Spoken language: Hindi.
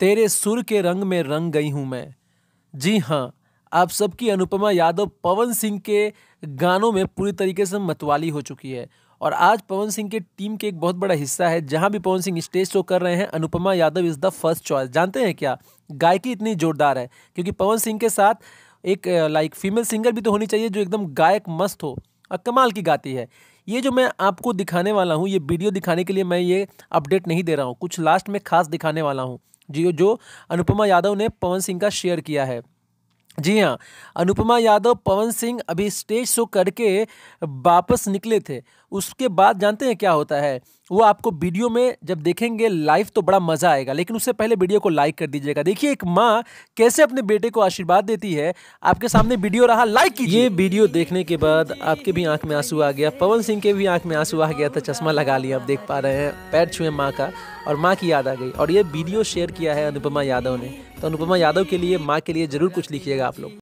तेरे सुर के रंग में रंग गई हूँ मैं जी हाँ आप सबकी अनुपमा यादव पवन सिंह के गानों में पूरी तरीके से मतवाली हो चुकी है और आज पवन सिंह के टीम के एक बहुत बड़ा हिस्सा है जहाँ भी पवन सिंह स्टेज शो कर रहे हैं Anupama Yadav is the first choice जानते हैं क्या गायकी इतनी जोरदार है क्योंकि पवन सिंह के साथ एक लाइक फीमेल सिंगर भी तो होनी चाहिए जो एकदम गायक मस्त हो और कमाल की गाती है ये जो मैं आपको दिखाने वाला हूँ ये वीडियो दिखाने के लिए मैं ये अपडेट नहीं दे रहा हूँ कुछ लास्ट में खास दिखाने वाला हूँ जी जो अनुपमा यादव ने पवन सिंह का शेयर किया है जी हाँ अनुपमा यादव पवन सिंह अभी स्टेज शो करके वापस निकले थे उसके बाद जानते हैं क्या होता है वो आपको वीडियो में जब देखेंगे लाइव तो बड़ा मज़ा आएगा लेकिन उससे पहले वीडियो को लाइक कर दीजिएगा देखिए एक माँ कैसे अपने बेटे को आशीर्वाद देती है आपके सामने वीडियो रहा लाइक कीजिए ये वीडियो देखने के बाद आपके भी आंख में आंसू आ गया पवन सिंह के भी आंख में आंसू आ गया था तो चश्मा लगा लिया आप देख पा रहे हैं पैर छुए माँ का और माँ की याद आ गई और ये वीडियो शेयर किया है अनुपमा यादव ने तो अनुपमा यादव के लिए माँ के लिए ज़रूर कुछ लिखिएगा आप लोग